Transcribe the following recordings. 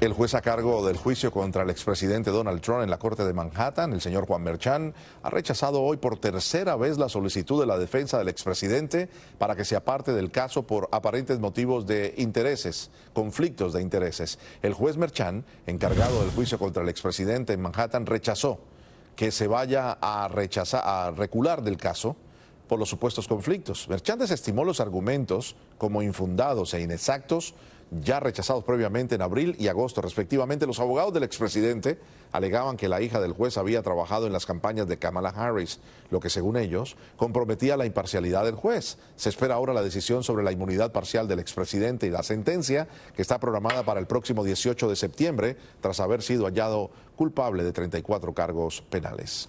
El juez a cargo del juicio contra el expresidente Donald Trump en la Corte de Manhattan, el señor Juan Merchan, ha rechazado hoy por tercera vez la solicitud de la defensa del expresidente para que se aparte del caso por aparentes motivos de intereses, conflictos de intereses. El juez Merchan, encargado del juicio contra el expresidente en Manhattan, rechazó que se vaya a, rechazar, a recular del caso por los supuestos conflictos. Merchan desestimó los argumentos como infundados e inexactos ya rechazados previamente en abril y agosto respectivamente. Los abogados del expresidente alegaban que la hija del juez había trabajado en las campañas de Kamala Harris, lo que según ellos comprometía la imparcialidad del juez. Se espera ahora la decisión sobre la inmunidad parcial del expresidente y la sentencia que está programada para el próximo 18 de septiembre tras haber sido hallado culpable de 34 cargos penales.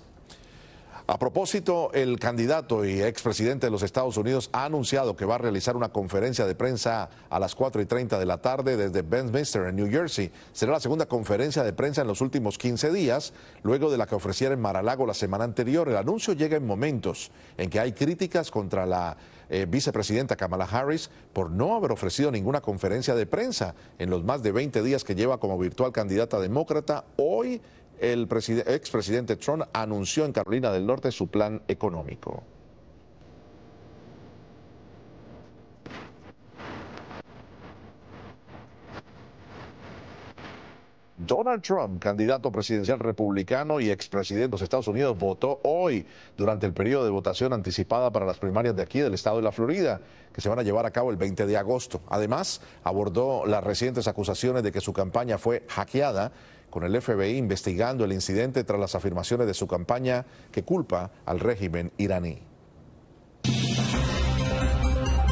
A propósito, el candidato y expresidente de los Estados Unidos ha anunciado que va a realizar una conferencia de prensa a las 4 y 30 de la tarde desde Westminster, en New Jersey. Será la segunda conferencia de prensa en los últimos 15 días, luego de la que ofreciera en Maralago la semana anterior. El anuncio llega en momentos en que hay críticas contra la eh, vicepresidenta Kamala Harris por no haber ofrecido ninguna conferencia de prensa en los más de 20 días que lleva como virtual candidata demócrata. Hoy el expresidente Trump anunció en Carolina del Norte su plan económico. Donald Trump, candidato presidencial republicano y expresidente de los Estados Unidos, votó hoy durante el periodo de votación anticipada para las primarias de aquí del estado de la Florida, que se van a llevar a cabo el 20 de agosto. Además, abordó las recientes acusaciones de que su campaña fue hackeada con el FBI investigando el incidente tras las afirmaciones de su campaña que culpa al régimen iraní.